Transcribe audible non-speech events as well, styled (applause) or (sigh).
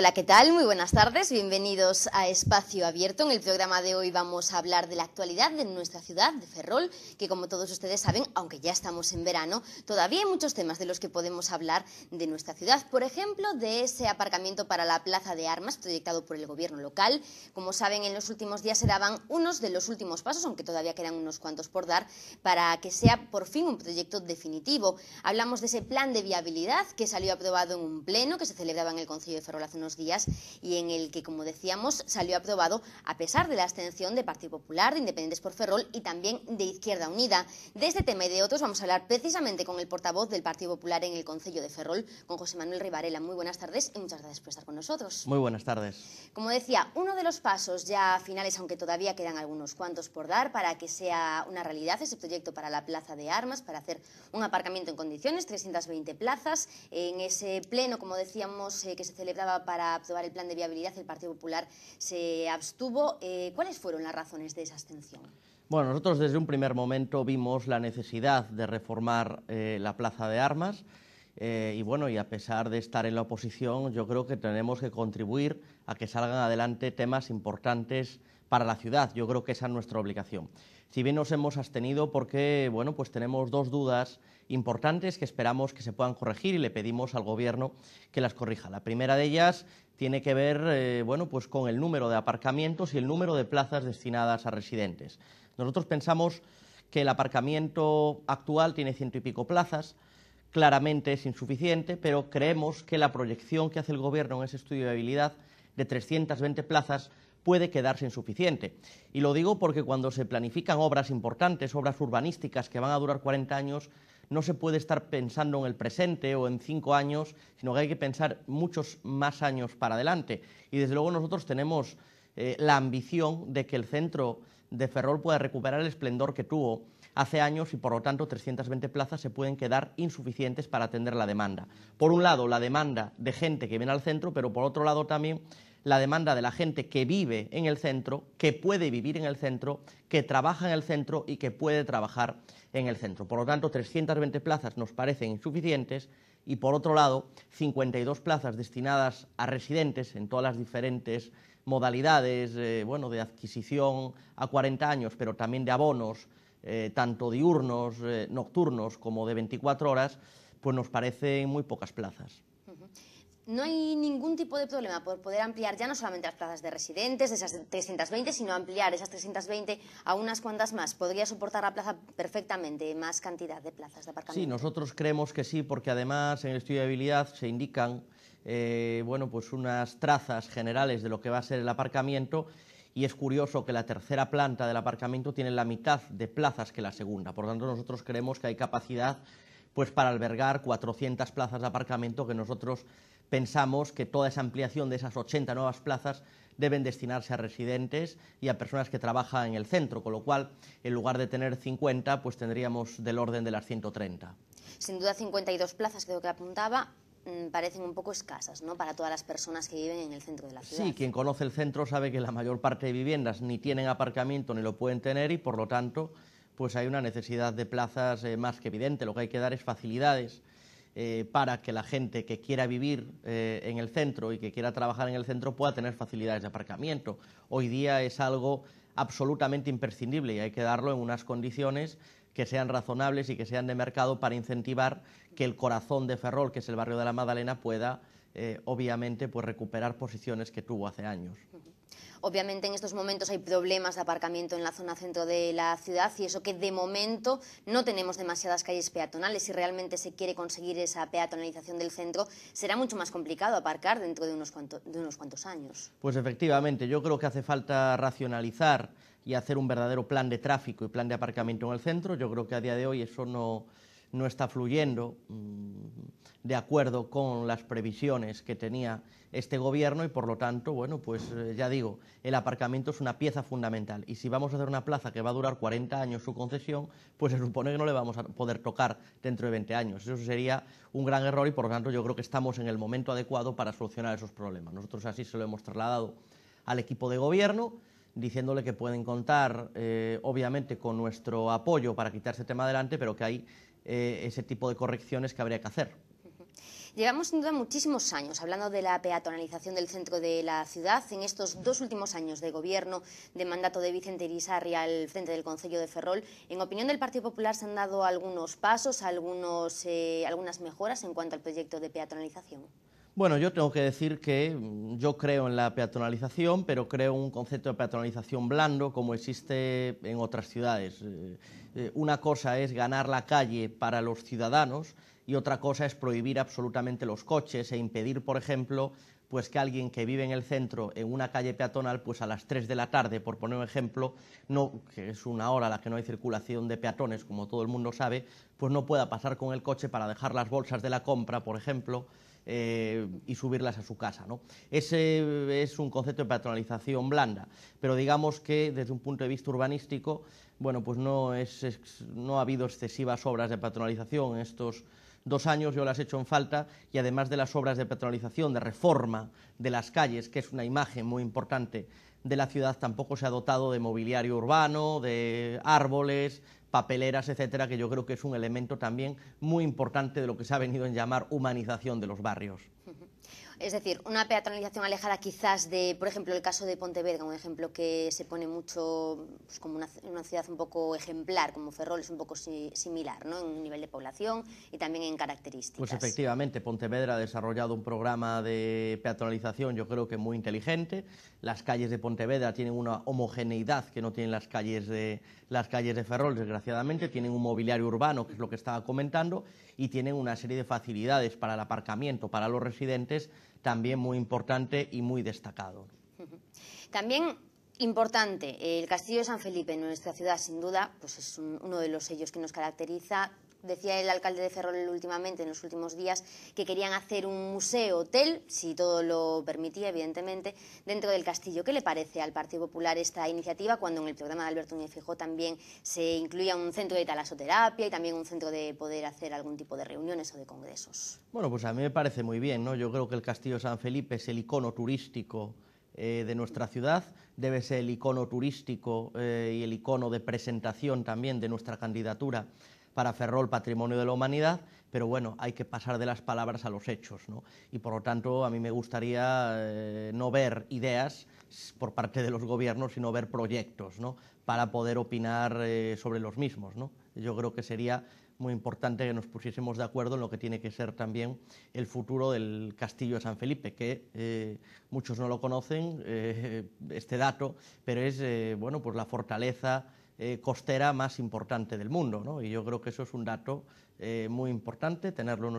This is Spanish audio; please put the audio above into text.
Hola, ¿qué tal? Muy buenas tardes. Bienvenidos a Espacio Abierto. En el programa de hoy vamos a hablar de la actualidad de nuestra ciudad, de Ferrol, que como todos ustedes saben, aunque ya estamos en verano, todavía hay muchos temas de los que podemos hablar de nuestra ciudad. Por ejemplo, de ese aparcamiento para la Plaza de Armas proyectado por el gobierno local. Como saben, en los últimos días se daban unos de los últimos pasos, aunque todavía quedan unos cuantos por dar, para que sea por fin un proyecto definitivo. Hablamos de ese plan de viabilidad que salió aprobado en un pleno que se celebraba en el Concilio de Ferrol hace unos días y en el que, como decíamos, salió aprobado a pesar de la abstención de Partido Popular, de Independientes por Ferrol y también de Izquierda Unida. De este tema y de otros vamos a hablar precisamente con el portavoz del Partido Popular en el Concello de Ferrol, con José Manuel Rivarela. Muy buenas tardes y muchas gracias por estar con nosotros. Muy buenas tardes. Como decía, uno de los pasos ya finales, aunque todavía quedan algunos cuantos por dar, para que sea una realidad ese proyecto para la Plaza de Armas, para hacer un aparcamiento en condiciones, 320 plazas. En ese pleno, como decíamos, eh, que se celebraba para aprobar el plan de viabilidad, el Partido Popular se abstuvo. Eh, ¿Cuáles fueron las razones de esa abstención? Bueno, nosotros desde un primer momento vimos la necesidad de reformar eh, la plaza de armas. Eh, y bueno, y a pesar de estar en la oposición, yo creo que tenemos que contribuir a que salgan adelante temas importantes para la ciudad. Yo creo que esa es nuestra obligación. Si bien nos hemos abstenido porque, bueno, pues tenemos dos dudas importantes que esperamos que se puedan corregir y le pedimos al Gobierno que las corrija. La primera de ellas tiene que ver, eh, pues con el número de aparcamientos y el número de plazas destinadas a residentes. Nosotros pensamos que el aparcamiento actual tiene ciento y pico plazas, claramente es insuficiente, pero creemos que la proyección que hace el Gobierno en ese estudio de habilidad de 320 plazas puede quedarse insuficiente. Y lo digo porque cuando se planifican obras importantes, obras urbanísticas que van a durar 40 años, no se puede estar pensando en el presente o en cinco años, sino que hay que pensar muchos más años para adelante. Y desde luego nosotros tenemos eh, la ambición de que el centro de Ferrol pueda recuperar el esplendor que tuvo hace años y por lo tanto 320 plazas se pueden quedar insuficientes para atender la demanda. Por un lado, la demanda de gente que viene al centro, pero por otro lado también la demanda de la gente que vive en el centro, que puede vivir en el centro, que trabaja en el centro y que puede trabajar en el centro. Por lo tanto, 320 plazas nos parecen insuficientes y, por otro lado, 52 plazas destinadas a residentes en todas las diferentes modalidades, eh, de adquisición a 40 años, pero también de abonos, eh, tanto diurnos, eh, nocturnos como de 24 horas, pues nos parecen muy pocas plazas. No hay ningún tipo de problema por poder ampliar ya no solamente las plazas de residentes, de esas 320, sino ampliar esas 320 a unas cuantas más. ¿Podría soportar la plaza perfectamente más cantidad de plazas de aparcamiento? Sí, nosotros creemos que sí, porque además en el estudio de habilidad se indican eh, bueno, pues unas trazas generales de lo que va a ser el aparcamiento y es curioso que la tercera planta del aparcamiento tiene la mitad de plazas que la segunda. Por lo tanto, nosotros creemos que hay capacidad pues, para albergar 400 plazas de aparcamiento que nosotros pensamos que toda esa ampliación de esas 80 nuevas plazas deben destinarse a residentes y a personas que trabajan en el centro, con lo cual, en lugar de tener 50, pues tendríamos del orden de las 130. Sin duda, 52 plazas, creo que apuntaba, Mm, parecen un poco escasas ¿no? para todas las personas que viven en el centro de la ciudad. Sí, quien conoce el centro sabe que la mayor parte de viviendas ni tienen aparcamiento ni lo pueden tener y por lo tanto pues hay una necesidad de plazas eh, más que evidente. Lo que hay que dar es facilidades eh, para que la gente que quiera vivir eh, en el centro y que quiera trabajar en el centro pueda tener facilidades de aparcamiento. Hoy día es algo absolutamente imprescindible y hay que darlo en unas condiciones que sean razonables y que sean de mercado para incentivar que el corazón de Ferrol, que es el barrio de la Madalena, pueda eh, obviamente pues recuperar posiciones que tuvo hace años. Obviamente en estos momentos hay problemas de aparcamiento en la zona centro de la ciudad y eso que de momento no tenemos demasiadas calles peatonales. Si realmente se quiere conseguir esa peatonalización del centro, será mucho más complicado aparcar dentro de unos, de unos cuantos años. Pues efectivamente, yo creo que hace falta racionalizar y hacer un verdadero plan de tráfico y plan de aparcamiento en el centro. Yo creo que a día de hoy eso no, está fluyendo mm, de acuerdo con las previsiones que tenía este gobierno y por lo tanto, bueno, pues eh, ya digo, el aparcamiento es una pieza fundamental y si vamos a hacer una plaza que va a durar 40 años su concesión, pues se supone que no le vamos a poder tocar dentro de 20 años. Eso sería un gran error y por lo tanto yo creo que estamos en el momento adecuado para solucionar esos problemas. Nosotros así se lo hemos trasladado al equipo de gobierno diciéndole que pueden contar, eh, obviamente, con nuestro apoyo para quitarse este el tema adelante, pero que hay eh, ese tipo de correcciones que habría que hacer. Llevamos sin duda muchísimos años hablando de la peatonalización del centro de la ciudad. En estos dos últimos años de gobierno de mandato de Vicente Irizarri al frente del Consejo de Ferrol, en opinión del Partido Popular se han dado algunos pasos, eh, algunas mejoras en cuanto al proyecto de peatonalización. Bueno, yo tengo que decir que mm, yo creo en la peatonalización, pero creo un concepto de peatonalización blando como existe en otras ciudades. Eh, eh, una cosa es ganar la calle para los ciudadanos y otra cosa es prohibir absolutamente los coches e impedir, por ejemplo, pues que alguien que vive en el centro, en una calle peatonal, pues a las 3 de la tarde, por poner un ejemplo, no, que es una hora en la que no hay circulación de peatones, como todo el mundo sabe, pues no pueda pasar con el coche para dejar las bolsas de la compra, por ejemplo, eh, y subirlas a su casa. Ese es un concepto de patronalización blanda, pero digamos que desde un punto de vista urbanístico, bueno, pues no, es, ha habido excesivas obras de patronalización en estos dos años yo las he hecho en falta y además de las obras de patronalización, de reforma de las calles, que es una imagen muy importante de la ciudad, tampoco se ha dotado de mobiliario urbano, de árboles, papeleras, etcétera, que yo creo que es un elemento también muy importante de lo que se ha venido en llamar humanización de los barrios. Es decir, una peatonalización alejada quizás de, por ejemplo, el caso de Pontevedra, un ejemplo que se pone mucho pues, como una, ciudad un poco ejemplar, como Ferrol, es un poco similar ¿no? en nivel de población y también en características. Pues efectivamente, Pontevedra ha desarrollado un programa de peatonalización yo creo que muy inteligente. Las calles de Pontevedra tienen una homogeneidad que no tienen las calles de, las calles de Ferrol, desgraciadamente. Tienen un mobiliario urbano, que es lo que estaba comentando, y tienen una serie de facilidades para el aparcamiento, para los residentes también muy importante y muy destacado. (laughs) También importante, eh, el Castillo de San Felipe en nuestra ciudad, sin duda, pues es uno de los sellos que nos caracteriza, Decía el alcalde de Ferrol últimamente, en los últimos días, que querían hacer un museo-hotel, si todo lo permitía, evidentemente, dentro del castillo. ¿Qué le parece al Partido Popular esta iniciativa cuando en el programa de Alberto Núñez también se incluía un centro de talasoterapia y también un centro de poder hacer algún tipo de reuniones o de congresos? Bueno, pues a mí me parece muy bien, ¿no? Yo creo que el Castillo San Felipe es el icono turístico eh, de nuestra ciudad, debe ser el icono turístico eh, y el icono de presentación también de nuestra candidatura para el Patrimonio de la Humanidad, pero bueno, hay que pasar de las palabras a los hechos, ¿no? Y por lo tanto, a mí me gustaría eh, no ver ideas por parte de los gobiernos, sino ver proyectos, Para poder opinar eh, sobre los mismos, ¿no? Yo creo que sería muy importante que nos pusiésemos de acuerdo en lo que tiene que ser también el futuro del Castillo de San Felipe, que eh, muchos no lo conocen, (laughs) este dato, pero es, bueno, pues la fortaleza eh, costera más importante del mundo. Y yo creo que eso es un dato eh, muy importante, tenerlo en